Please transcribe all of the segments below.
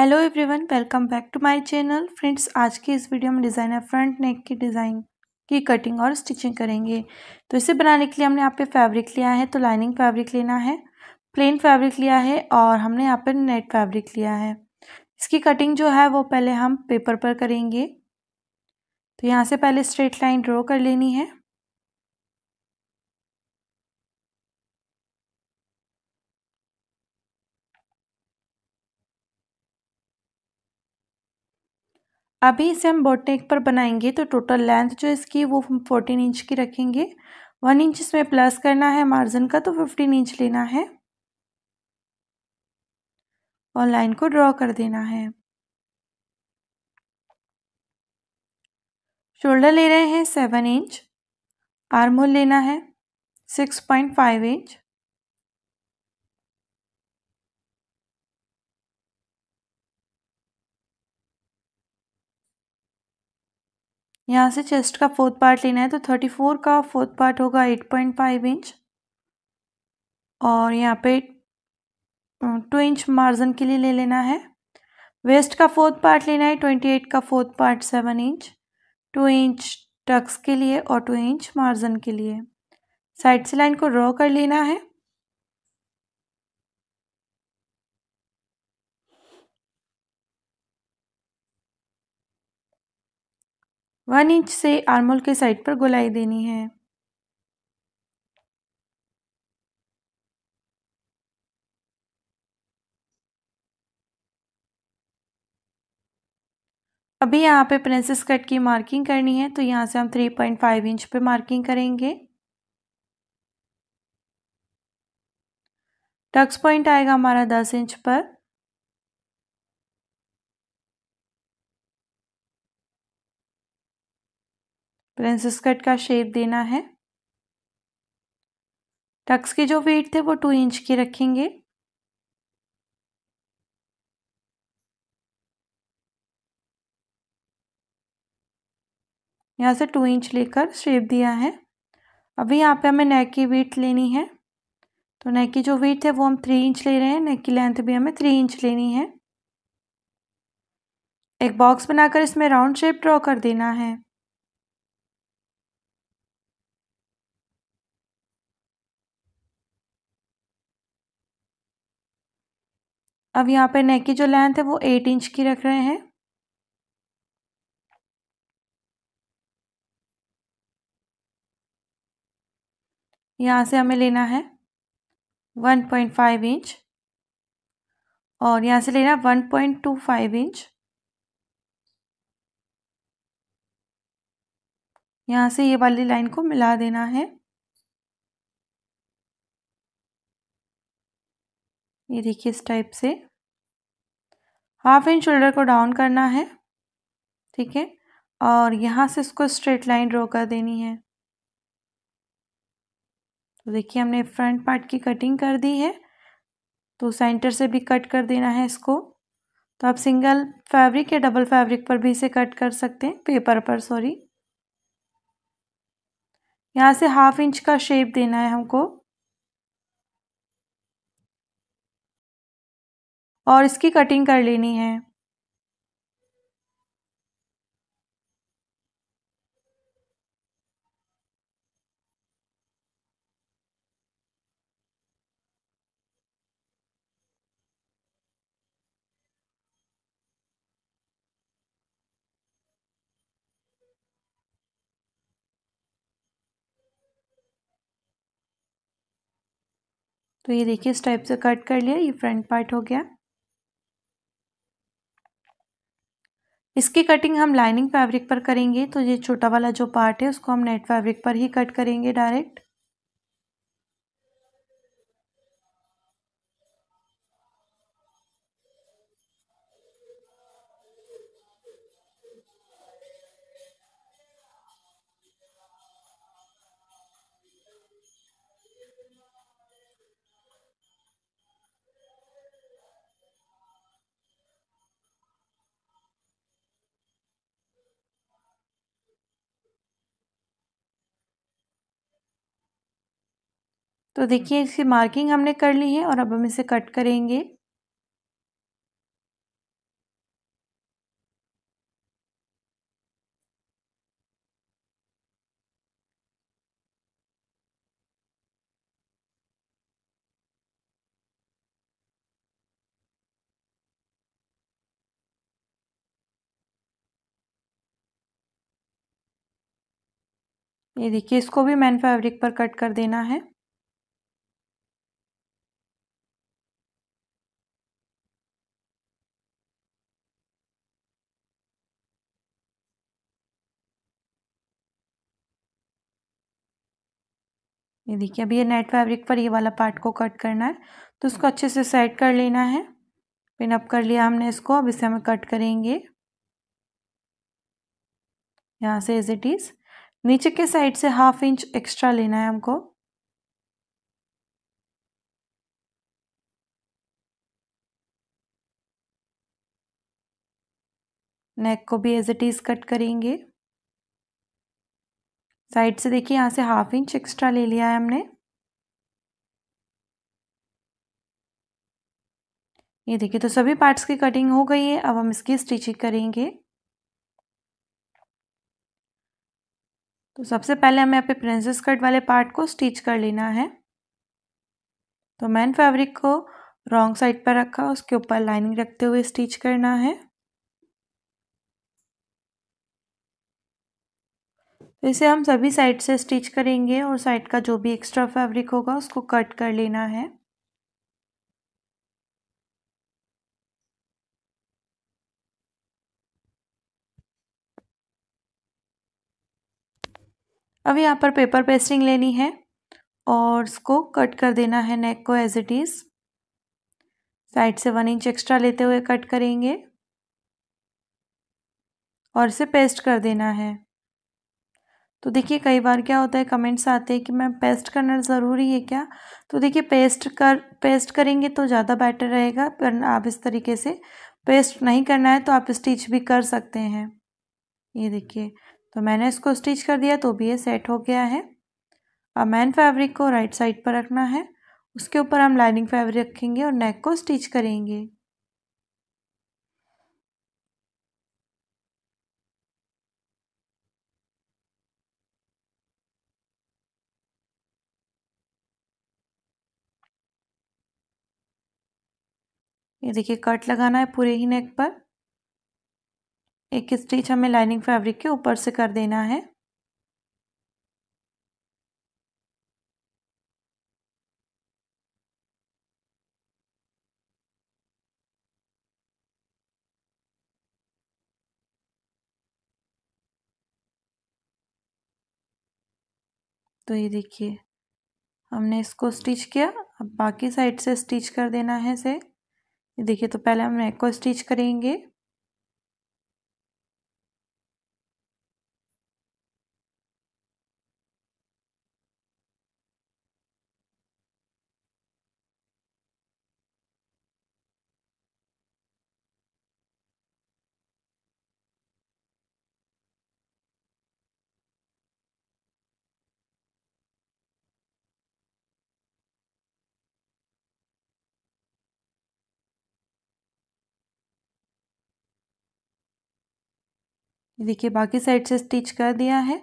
hello everyone welcome back to my channel friends आज की इस वीडियो में डिज़ाइनर फ्रंट नेक की डिज़ाइन की कटिंग और स्टिचिंग करेंगे तो इसे बनाने के लिए हमने यहाँ पे फैब्रिक लिया है तो लाइनिंग फैब्रिक लेना है प्लेन फैब्रिक लिया है और हमने यहाँ पे नेट फैब्रिक लिया है इसकी कटिंग जो है वो पहले हम पेपर पर करेंगे तो यहाँ से पहले स्ट्रेट लाइन ड्रॉ कर लेनी है अभी इसे हम बोटनेक पर बनाएंगे तो टोटल लेंथ जो इसकी वो हम फोर्टीन इंच की रखेंगे वन इंच इसमें प्लस करना है मार्जिन का तो फिफ्टीन इंच लेना है और लाइन को ड्रॉ कर देना है शोल्डर ले रहे हैं सेवन इंच आर्मोल लेना है सिक्स पॉइंट फाइव इंच यहाँ से चेस्ट का फोर्थ पार्ट लेना है तो थर्टी फोर का फोर्थ पार्ट होगा एट पॉइंट फाइव इंच और यहाँ पे टू इंच मार्जिन के लिए ले लेना है वेस्ट का फोर्थ पार्ट लेना है ट्वेंटी एट का fourth part seven inch two inch tucks के लिए और टू इंच मार्जिन के लिए साइड से लाइन को ड्रॉ कर लेना है वन इंच से आर्मोल के साइड पर गोलाई देनी है अभी यहाँ पे प्रिंसेस कट की मार्किंग करनी है तो यहाँ से हम 3.5 इंच पे मार्किंग करेंगे टक्स पॉइंट आएगा हमारा 10 इंच पर प्रिंसेस कट का शेप देना है टक्स के जो वेट थे वो टू इंच के रखेंगे यहाँ से टू इंच लेकर शेप दिया है अभी यहाँ पे हमें नेक की वेट लेनी है तो नेक की जो वेट है वो हम थ्री इंच ले रहे हैं नेक की लेंथ भी हमें थ्री इंच लेनी है एक बॉक्स बनाकर इसमें राउंड शेप ड्रॉ कर देना है अब यहाँ पे नेक की जो लेंथ है वो एट इंच की रख रहे हैं यहाँ से हमें लेना है वन पॉइंट फाइव इंच और यहाँ से लेना one point two five inch यहाँ से ये वाली लाइन को मिला देना है ये देखिए इस टाइप से हाफ इंच शोल्डर को डाउन करना है ठीक है और यहाँ से इसको स्ट्रेट लाइन ड्रॉ कर देनी है तो देखिए हमने फ्रंट पार्ट की कटिंग कर दी है तो सेंटर से भी कट कर देना है इसको तो आप सिंगल फैब्रिक या डबल फैब्रिक पर भी इसे कट कर सकते हैं पेपर पर सॉरी यहाँ से हाफ इंच का शेप देना है हमको और इसकी कटिंग कर लेनी है तो ये देखिए इस टाइप से कट कर लिया ये फ्रंट पार्ट हो गया इसकी कटिंग हम लाइनिंग फैब्रिक पर करेंगे तो ये छोटा वाला जो पार्ट है उसको हम नेट फैब्रिक पर ही कट करेंगे डायरेक्ट तो देखिए इसकी मार्किंग हमने कर ली है और अब हम इसे कट करेंगे ये देखिए इसको भी मैन फैब्रिक पर कट कर देना है ये देखिए अभी ये नेट फैब्रिक पर ये वाला पार्ट को कट करना है तो उसको अच्छे से सेट कर लेना है पिन अप कर लिया हमने इसको अब इसे हमें कट करेंगे यहाँ से एज इट इज़ नीचे के साइड से हाफ इंच एक्स्ट्रा लेना है हमको नेक को भी एज इट इज़ कट करेंगे साइड से देखिए यहाँ से हाफ इंच एक्स्ट्रा ले लिया है हमने ये देखिए तो सभी पार्ट्स की कटिंग हो गई है अब हम इसकी स्टिचिंग करेंगे तो सबसे पहले हमें यहाँ पे प्रिंसेस कट वाले पार्ट को स्टिच कर लेना है तो मैन फैब्रिक को रॉन्ग साइड पर रखा उसके ऊपर लाइनिंग रखते हुए स्टिच करना है तो इसे हम सभी साइड से स्टिच करेंगे और साइड का जो भी एक्स्ट्रा फैब्रिक होगा उसको कट कर लेना है अब यहाँ पर पेपर पेस्टिंग लेनी है और इसको कट कर देना है नेक को एज इट इज़ साइड से वन इंच एक्स्ट्रा लेते हुए कट करेंगे और इसे पेस्ट कर देना है तो देखिए कई बार क्या होता है कमेंट्स आते हैं कि मैम पेस्ट करना ज़रूरी है क्या तो देखिए पेस्ट कर पेस्ट करेंगे तो ज़्यादा बेटर रहेगा पर आप इस तरीके से पेस्ट नहीं करना है तो आप स्टिच भी कर सकते हैं ये देखिए तो मैंने इसको स्टिच कर दिया तो भी ये सेट हो गया है अब मैन फैब्रिक को राइट साइड पर रखना है उसके ऊपर हम लाइनिंग फैब्रिक रखेंगे और नेक को स्टिच करेंगे ये देखिए कट लगाना है पूरे ही नेक पर एक स्टिच हमें लाइनिंग फैब्रिक के ऊपर से कर देना है तो ये देखिए हमने इसको स्टिच किया अब बाकी साइड से स्टिच कर देना है इसे देखिए तो पहले हम नेक को स्टिच करेंगे देखिए बाकी साइड से स्टिच कर दिया है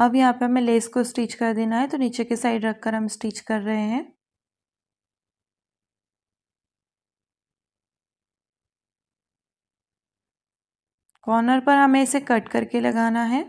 अब यहाँ पे हमें लेस को स्टिच कर देना है तो नीचे के साइड रखकर हम स्टिच कर रहे हैं कॉर्नर पर हमें इसे कट करके लगाना है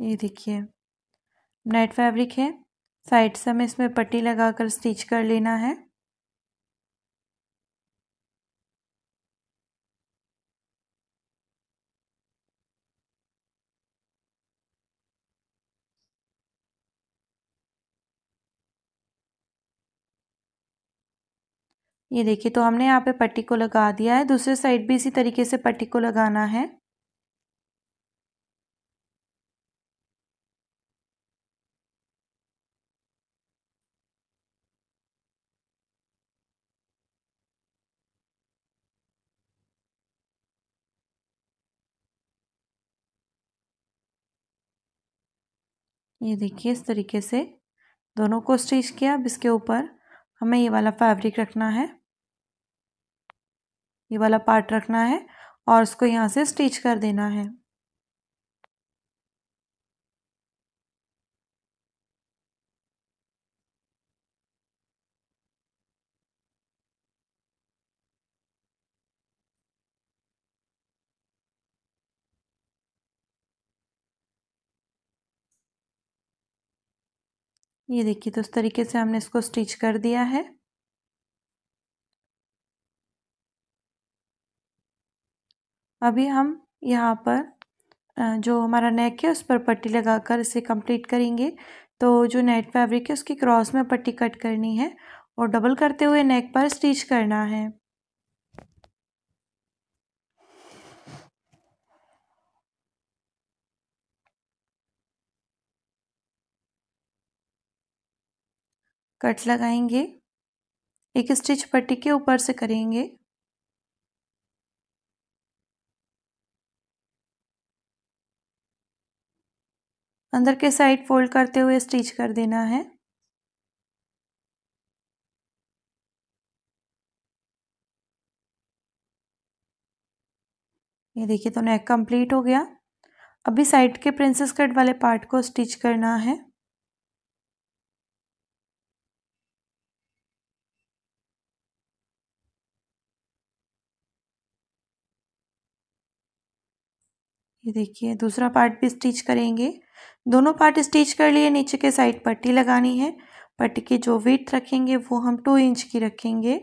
ये देखिए नेट फैब्रिक है साइड से हमें इसमें पट्टी लगाकर स्टिच कर लेना है ये देखिए तो हमने यहाँ पे पट्टी को लगा दिया है दूसरे साइड भी इसी तरीके से पट्टी को लगाना है ये देखिए इस तरीके से दोनों को स्टिच किया अब इसके ऊपर हमें ये वाला फैब्रिक रखना है ये वाला पार्ट रखना है और उसको यहाँ से स्टिच कर देना है ये देखिए तो उस तरीके से हमने इसको स्टिच कर दिया है अभी हम यहाँ पर जो हमारा नेक है उस पर पट्टी लगाकर इसे कंप्लीट करेंगे तो जो नेट फैब्रिक है उसकी क्रॉस में पट्टी कट करनी है और डबल करते हुए नेक पर स्टिच करना है कट लगाएंगे एक स्टिच पट्टी के ऊपर से करेंगे अंदर के साइड फोल्ड करते हुए स्टिच कर देना है ये देखिए तो नेक कंप्लीट हो गया अभी साइड के प्रिंसेस कट वाले पार्ट को स्टिच करना है ये देखिए दूसरा पार्ट भी स्टिच करेंगे दोनों पार्ट स्टिच कर लिए नीचे के साइड पट्टी लगानी है पट्टी की जो विथ रखेंगे वो हम टू इंच की रखेंगे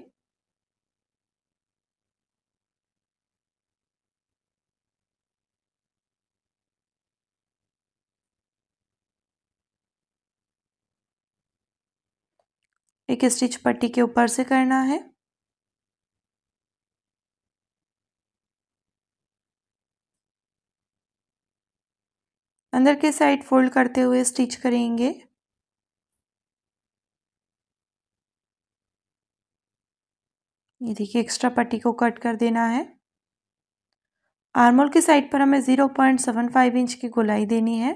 एक स्टिच पट्टी के ऊपर से करना है अंदर के साइड फोल्ड करते हुए स्टिच करेंगे ये देखिए एक्स्ट्रा पट्टी को कट कर देना है आर्मोल के साइड पर हमें zero point seven five inch की गोलाई देनी है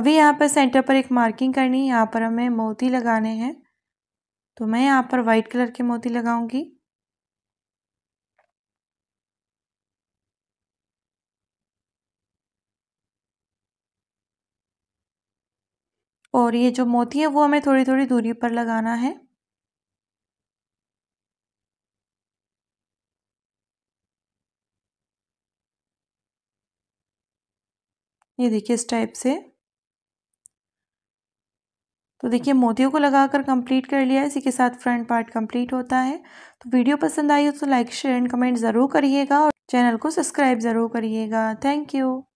अभी यहाँ पर सेंटर पर एक मार्किंग करनी है यहाँ पर हमें मोती लगाने हैं तो मैं यहाँ पर वाइट कलर के मोती लगाऊंगी और ये जो मोती है वो हमें थोड़ी थोड़ी दूरी पर लगाना है ये देखिए इस टाइप से तो देखिए मोतियों को लगाकर कंप्लीट कर लिया इसी के साथ फ्रंट पार्ट कंप्लीट होता है तो वीडियो पसंद आई हो तो लाइक शेयर एंड कमेंट ज़रूर करिएगा और चैनल को सब्सक्राइब ज़रूर करिएगा थैंक यू